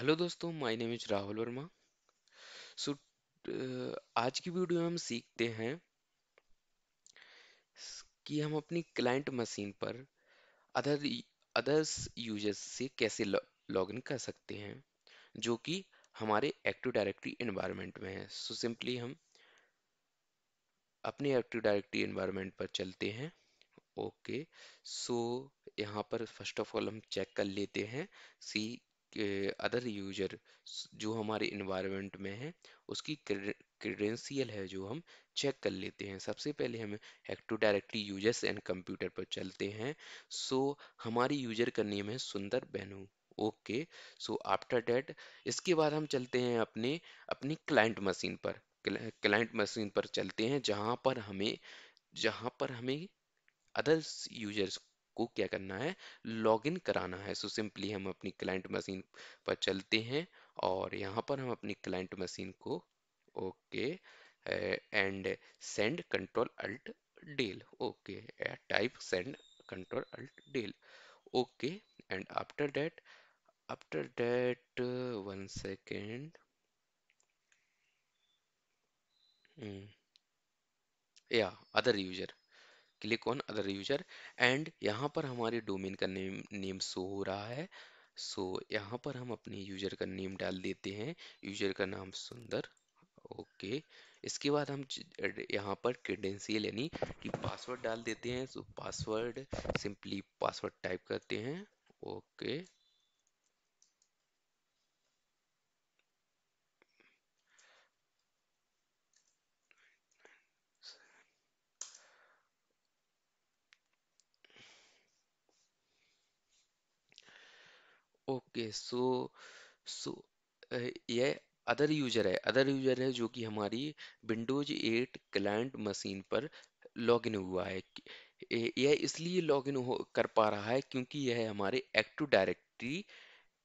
Hello दोस्तों my name is Rahul Verma so आज की वीडियो में हम सीखते हैं कि हम अपनी क्लाइंट मशीन पर अदर अदर्स यूजर्स से कैसे लॉग इन कर सकते हैं जो कि हमारे एक्टिव डायरेक्टरी एनवायरनमेंट में है सो so, सिंपली हम अपने एक्टिव डायरेक्टरी एनवायरनमेंट पर चलते हैं ओके सो so, यहाँ पर फर्स्ट ऑफ ऑल हम चेक कर लेते हैं सी अदर यूजर जो हमारे इन्वायरमेंट में है उसकी क्रेडेंशियल है जो हम चेक कर लेते हैं सबसे पहले हम hack to directly users and computer पर चलते हैं सो so, हमारी यूजर का नेम है सुंदर बहनो ओके सो आफ्टर डेट इसके बाद हम चलते हैं अपने अपनी क्लाइंट मशीन पर क्लाइंट मशीन पर चलते हैं जहाँ पर हमें जहाँ पर हमें अदर्स यूजर्स को क्या करना है लॉगिन कराना है सो so, सिंपली हम अपनी क्लाइंट मशीन पर चलते हैं और यहाँ पर हम अपनी क्लाइंट मशीन को okay and send control alt del okay type send control alt del okay and after that after that one second hmm, या other user click on other user and यहाँ पर हमारे डोमेन का name name show हो रहा है so so, यहाँ पर हम अपने यूजर का नेम डाल देते हैं यूजर का नाम सुंदर ओके okay. इसके बाद हम यहाँ पर क्रेडेंशियल यानी कि पासवर्ड डाल देते हैं so so, password simply password type करते हैं okay okay. Okay so so ये अदर यूजर है अदर यूजर है जो कि हमारी विंडोज 8 क्लाइंट मशीन पर लॉगिन हुआ है यह इसलिए लॉगिन कर पा रहा है क्योंकि यह हमारे एक्टिव डायरेक्टरी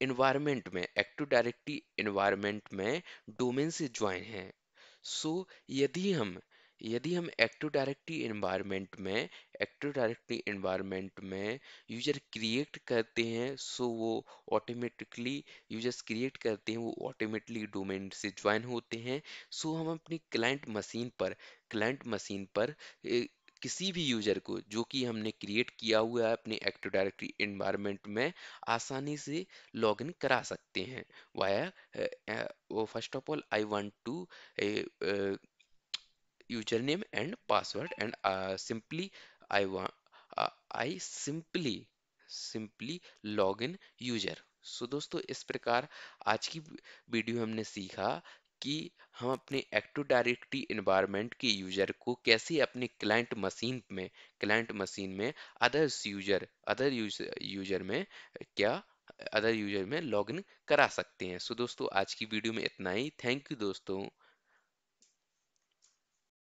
इन्वायरमेंट में एक्टिव डायरेक्टरी इन्वायरमेंट में डोमेन से ज्वाइन है सो so, यदि हम यदि हम एक्टिव डायरेक्टरी एनवायरनमेंट में एक्टिव डायरेक्टरी एनवायरनमेंट में यूजर क्रिएट करते हैं सो वो ऑटोमेटिकली यूजर्स क्रिएट करते हैं वो ऑटोमेटिकली डोमेन से ज्वाइन होते हैं सो हम अपनी क्लाइंट मशीन पर क्लाइंट मशीन पर किसी भी यूजर को जो कि हमने क्रिएट किया हुआ है अपने एक्टिव डायरेक्टरी इन्वायरमेंट में आसानी से लॉगिन करा सकते हैं via first of all I want to username and password and uh, simply I want uh, I simply simply login user so so, दोस्तों इस प्रकार आज की वीडियो हमने सीखा कि हम अपने एक्टिव डायरेक्टरी इन्वायरमेंट के यूजर को कैसे अपने क्लाइंट मशीन में क्लाइंट मशीन में अदर्स यूजर अदर यूजर में क्या अदर यूजर में लॉगिन करा सकते हैं सो so, दोस्तों आज की वीडियो में इतना ही थैंक यू दोस्तों